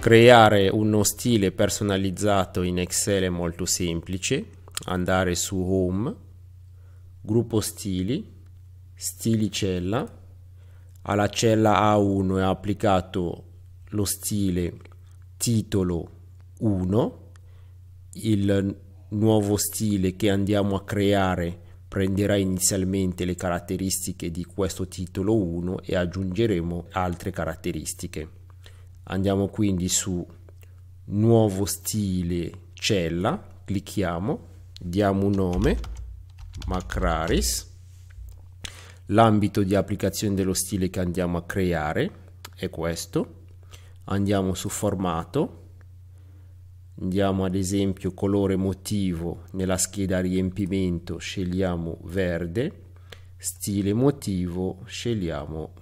creare uno stile personalizzato in Excel è molto semplice, andare su Home, Gruppo Stili, Stili Cella, alla cella A1 è applicato lo stile Titolo 1, il nuovo stile che andiamo a creare prenderà inizialmente le caratteristiche di questo titolo 1 e aggiungeremo altre caratteristiche. Andiamo quindi su nuovo stile cella, clicchiamo, diamo un nome, Macraris, l'ambito di applicazione dello stile che andiamo a creare è questo, andiamo su formato, andiamo ad esempio colore motivo nella scheda riempimento scegliamo verde stile motivo scegliamo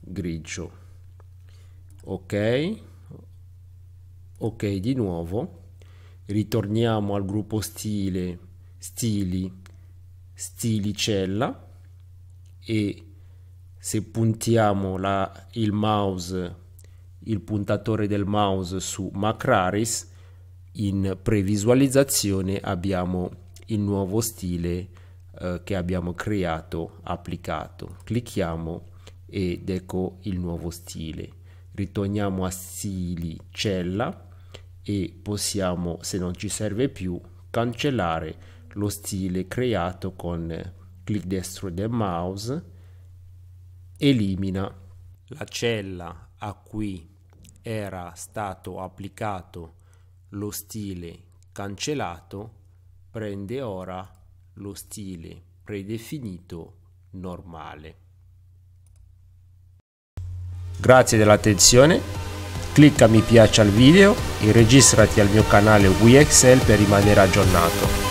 grigio ok ok di nuovo ritorniamo al gruppo stile stili stilicella e se puntiamo la, il mouse il puntatore del mouse su Macraris in previsualizzazione abbiamo il nuovo stile eh, che abbiamo creato applicato clicchiamo ed ecco il nuovo stile ritorniamo a stili cella e possiamo se non ci serve più cancellare lo stile creato con clic destro del mouse elimina la cella a cui era stato applicato lo stile cancellato prende ora lo stile predefinito normale Grazie dell'attenzione, clicca mi piace al video e registrati al mio canale WeExcel per rimanere aggiornato.